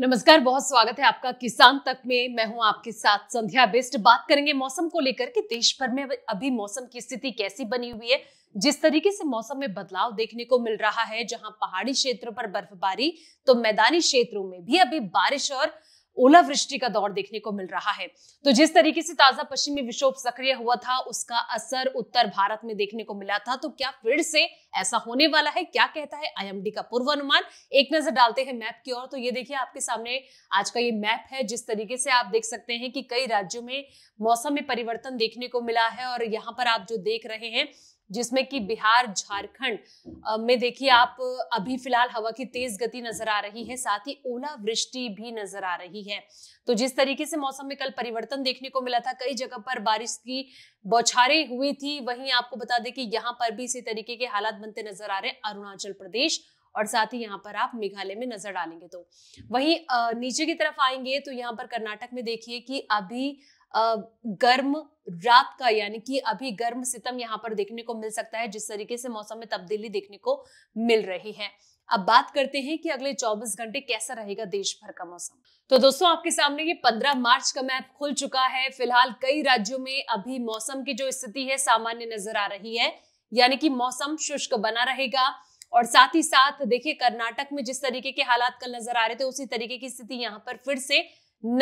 नमस्कार बहुत स्वागत है आपका किसान तक में मैं हूं आपके साथ संध्या बेस्ट बात करेंगे मौसम को लेकर कि देश भर में अभी मौसम की स्थिति कैसी बनी हुई है जिस तरीके से मौसम में बदलाव देखने को मिल रहा है जहां पहाड़ी क्षेत्रों पर बर्फबारी तो मैदानी क्षेत्रों में भी अभी बारिश और ओलावृष्टि का दौर देखने को मिल रहा है तो जिस तरीके से ताजा पश्चिमी विक्षोभ सक्रिय हुआ था उसका असर उत्तर भारत में देखने को मिला था तो क्या फिर से ऐसा होने वाला है क्या कहता है आईएमडी का पूर्वानुमान एक नजर डालते हैं मैप की ओर तो ये देखिए आपके सामने आज का ये मैप है जिस तरीके से आप देख सकते हैं कि कई राज्यों में मौसम में परिवर्तन देखने को मिला है और यहाँ पर आप जो देख रहे हैं जिसमें कि बिहार झारखंड में देखिए आप अभी फिलहाल हवा की तेज गति नजर आ रही है साथ ही ओलावृष्टि भी नजर आ रही है तो जिस तरीके से मौसम में कल परिवर्तन देखने को मिला था कई जगह पर बारिश की बौछारें हुई थी वहीं आपको बता दें कि यहां पर भी इसी तरीके के हालात बनते नजर आ रहे हैं अरुणाचल प्रदेश और साथ ही यहाँ पर आप मेघालय में नजर डालेंगे तो वहीं नीचे की तरफ आएंगे तो यहाँ पर कर्नाटक में देखिए कि अभी गर्म रात का यानी कि अभी गर्म सितम यहाँ पर देखने को मिल सकता है जिस तरीके से मौसम में तब्दीली देखने को मिल रही है अब बात करते हैं कि अगले 24 घंटे कैसा रहेगा देश भर का मौसम तो दोस्तों आपके सामने ये 15 मार्च का मैप खुल चुका है फिलहाल कई राज्यों में अभी मौसम की जो स्थिति है सामान्य नजर आ रही है यानी कि मौसम शुष्क बना रहेगा और साथ ही साथ देखिए कर्नाटक में जिस तरीके के हालात कल नजर आ रहे थे उसी तरीके की स्थिति यहाँ पर फिर से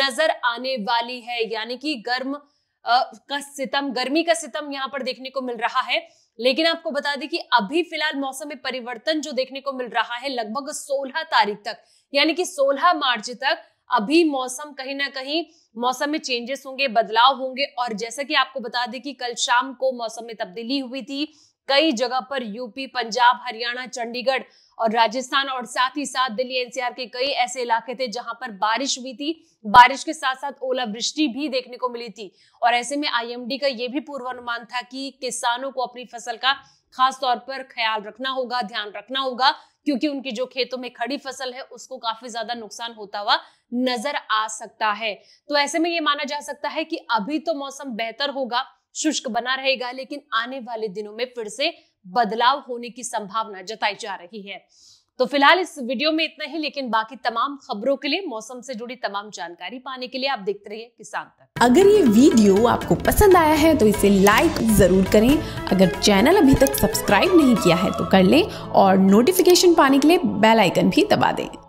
नजर आने वाली है यानी कि गर्म आ, का सितम गर्मी का सितम यहाँ पर देखने को मिल रहा है लेकिन आपको बता दें कि अभी फिलहाल मौसम में परिवर्तन जो देखने को मिल रहा है लगभग 16 तारीख तक यानी कि 16 मार्च तक अभी मौसम कहीं ना कहीं मौसम में चेंजेस होंगे बदलाव होंगे और जैसा कि आपको बता दें कि कल शाम को मौसम में तब्दीली हुई थी कई जगह पर यूपी पंजाब हरियाणा चंडीगढ़ और राजस्थान और साथ ही साथ दिल्ली एनसीआर के कई ऐसे इलाके थे जहां पर बारिश हुई थी बारिश के साथ साथ ओलावृष्टि भी देखने को मिली थी और ऐसे में आईएमडी का यह भी पूर्वानुमान था कि किसानों को अपनी फसल का खास तौर पर ख्याल रखना होगा ध्यान रखना होगा क्योंकि उनकी जो खेतों में खड़ी फसल है उसको काफी ज्यादा नुकसान होता हुआ नजर आ सकता है तो ऐसे में ये माना जा सकता है कि अभी तो मौसम बेहतर होगा शुष्क बना रहेगा लेकिन आने वाले दिनों में फिर से बदलाव होने की संभावना जताई जा रही है तो फिलहाल इस वीडियो में इतना ही लेकिन बाकी तमाम खबरों के लिए मौसम से जुड़ी तमाम जानकारी पाने के लिए आप देखते रहिए किसान तक अगर ये वीडियो आपको पसंद आया है तो इसे लाइक जरूर करें अगर चैनल अभी तक सब्सक्राइब नहीं किया है तो कर लें और नोटिफिकेशन पाने के लिए बेल आइकन भी दबा दें